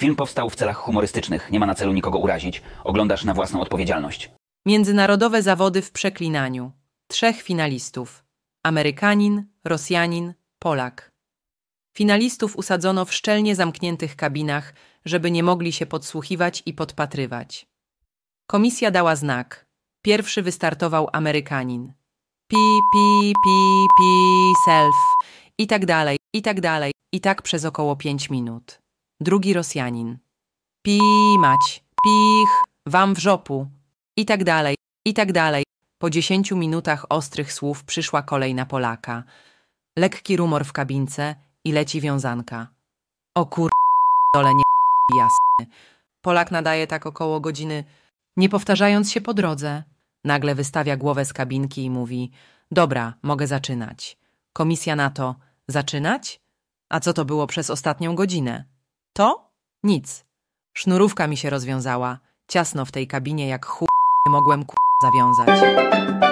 Film powstał w celach humorystycznych, nie ma na celu nikogo urazić. Oglądasz na własną odpowiedzialność. Międzynarodowe zawody w przeklinaniu. Trzech finalistów. Amerykanin, Rosjanin, Polak. Finalistów usadzono w szczelnie zamkniętych kabinach, żeby nie mogli się podsłuchiwać i podpatrywać. Komisja dała znak. Pierwszy wystartował Amerykanin. Pi, pi, pi, pi, self. I tak dalej, i tak dalej, i tak przez około pięć minut drugi Rosjanin. Pi mać, pich, wam w żopu. I tak dalej, i tak dalej. Po dziesięciu minutach ostrych słów przyszła kolej na Polaka. Lekki rumor w kabince i leci wiązanka. O kur... dole nie jasny. Polak nadaje tak około godziny, nie powtarzając się po drodze. Nagle wystawia głowę z kabinki i mówi Dobra, mogę zaczynać. Komisja na to Zaczynać? A co to było przez ostatnią godzinę? To? Nic. Sznurówka mi się rozwiązała. Ciasno w tej kabinie jak chuj nie mogłem k zawiązać.